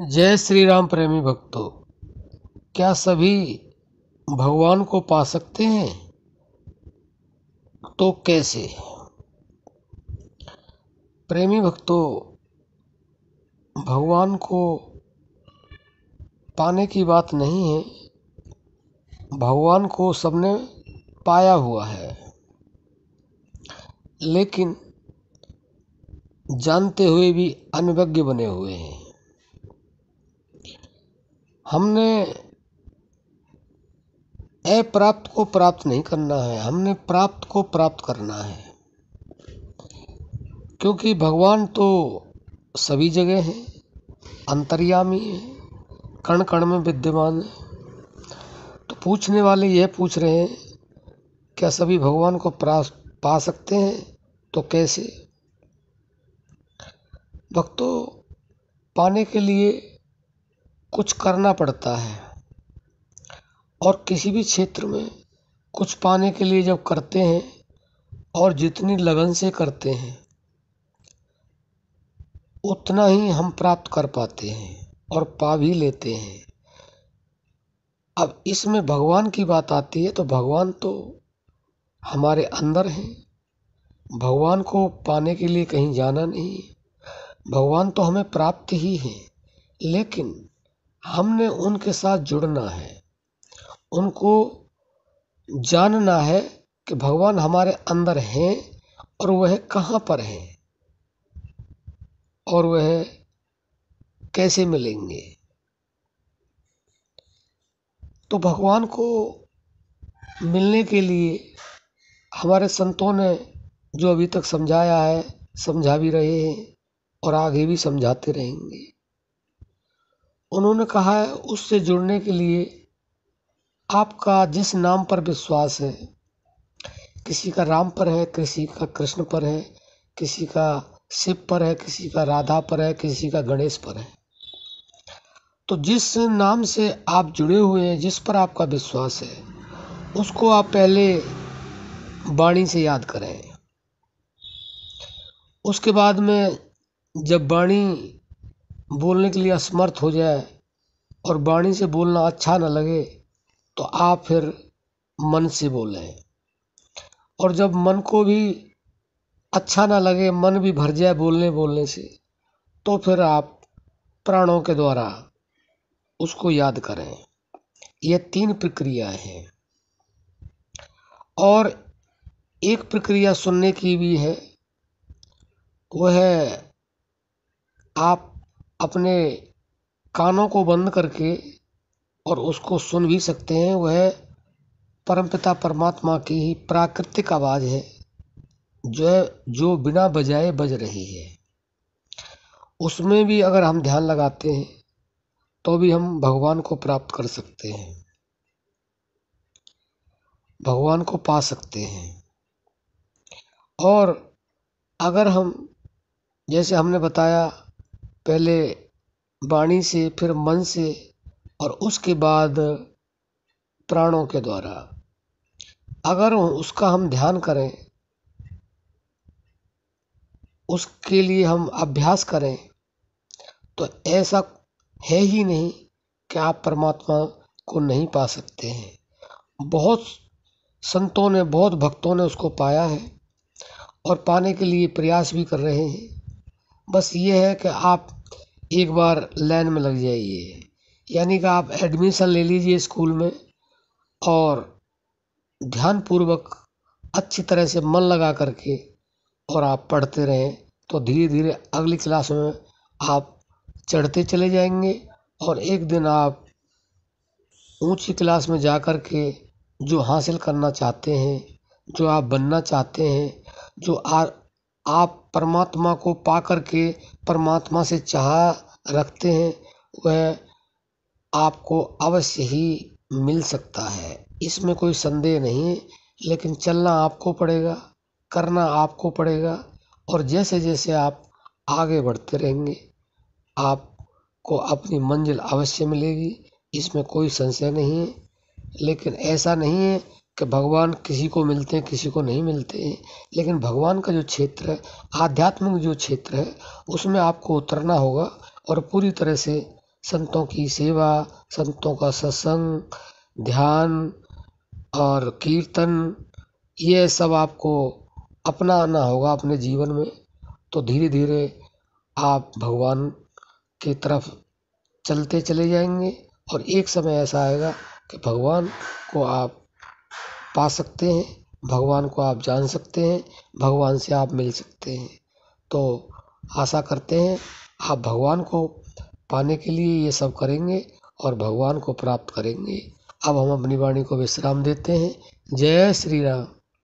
जय श्री राम प्रेमी भक्तों क्या सभी भगवान को पा सकते हैं तो कैसे प्रेमी भक्तों भगवान को पाने की बात नहीं है भगवान को सबने पाया हुआ है लेकिन जानते हुए भी अनवज्ञ बने हुए हैं हमने अप्राप्त को प्राप्त नहीं करना है हमने प्राप्त को प्राप्त करना है क्योंकि भगवान तो सभी जगह हैं अंतर्यामी हैं कण कण में विद्यमान हैं तो पूछने वाले यह पूछ रहे हैं क्या सभी भगवान को प्राप्त पा सकते हैं तो कैसे भक्तों पाने के लिए कुछ करना पड़ता है और किसी भी क्षेत्र में कुछ पाने के लिए जब करते हैं और जितनी लगन से करते हैं उतना ही हम प्राप्त कर पाते हैं और पा भी लेते हैं अब इसमें भगवान की बात आती है तो भगवान तो हमारे अंदर हैं भगवान को पाने के लिए कहीं जाना नहीं भगवान तो हमें प्राप्त ही हैं लेकिन हमने उनके साथ जुड़ना है उनको जानना है कि भगवान हमारे अंदर हैं और वह कहाँ पर हैं और वह कैसे मिलेंगे तो भगवान को मिलने के लिए हमारे संतों ने जो अभी तक समझाया है समझा भी रहे हैं और आगे भी समझाते रहेंगे उन्होंने कहा है उससे जुड़ने के लिए आपका जिस नाम पर विश्वास है किसी का राम पर है किसी का कृष्ण पर है किसी का शिव पर है किसी का राधा पर है किसी का गणेश पर है तो जिस नाम से आप जुड़े हुए हैं जिस पर आपका विश्वास है उसको आप पहले वाणी से याद करें उसके बाद में जब वाणी बोलने के लिए असमर्थ हो जाए और वाणी से बोलना अच्छा ना लगे तो आप फिर मन से बोलें और जब मन को भी अच्छा ना लगे मन भी भर जाए बोलने बोलने से तो फिर आप प्राणों के द्वारा उसको याद करें यह तीन प्रक्रियाएं हैं और एक प्रक्रिया सुनने की भी है वह है आप अपने कानों को बंद करके और उसको सुन भी सकते हैं वह परमपिता परमात्मा की ही प्राकृतिक आवाज है जो है जो बिना बजाए बज रही है उसमें भी अगर हम ध्यान लगाते हैं तो भी हम भगवान को प्राप्त कर सकते हैं भगवान को पा सकते हैं और अगर हम जैसे हमने बताया पहले वाणी से फिर मन से और उसके बाद प्राणों के द्वारा अगर उसका हम ध्यान करें उसके लिए हम अभ्यास करें तो ऐसा है ही नहीं कि आप परमात्मा को नहीं पा सकते हैं बहुत संतों ने बहुत भक्तों ने उसको पाया है और पाने के लिए प्रयास भी कर रहे हैं बस ये है कि आप एक बार लाइन में लग जाइए यानी कि आप एडमिशन ले लीजिए स्कूल में और ध्यानपूर्वक अच्छी तरह से मन लगा करके और आप पढ़ते रहें तो धीरे धीरे अगली क्लास में आप चढ़ते चले जाएंगे और एक दिन आप ऊंची क्लास में जा कर के जो हासिल करना चाहते हैं जो आप बनना चाहते हैं जो आ आप परमात्मा को पा करके परमात्मा से चाह रखते हैं वह आपको अवश्य ही मिल सकता है इसमें कोई संदेह नहीं है लेकिन चलना आपको पड़ेगा करना आपको पड़ेगा और जैसे जैसे आप आगे बढ़ते रहेंगे आपको अपनी मंजिल अवश्य मिलेगी इसमें कोई संशय नहीं है लेकिन ऐसा नहीं है कि भगवान किसी को मिलते हैं किसी को नहीं मिलते हैं लेकिन भगवान का जो क्षेत्र है आध्यात्मिक जो क्षेत्र है उसमें आपको उतरना होगा और पूरी तरह से संतों की सेवा संतों का सत्संग ध्यान और कीर्तन ये सब आपको अपनाना होगा अपने जीवन में तो धीरे धीरे आप भगवान की तरफ चलते चले जाएंगे और एक समय ऐसा आएगा कि भगवान को आप पा सकते हैं भगवान को आप जान सकते हैं भगवान से आप मिल सकते हैं तो आशा करते हैं आप भगवान को पाने के लिए ये सब करेंगे और भगवान को प्राप्त करेंगे अब हम अपनी वाणी को विश्राम देते हैं जय श्री राम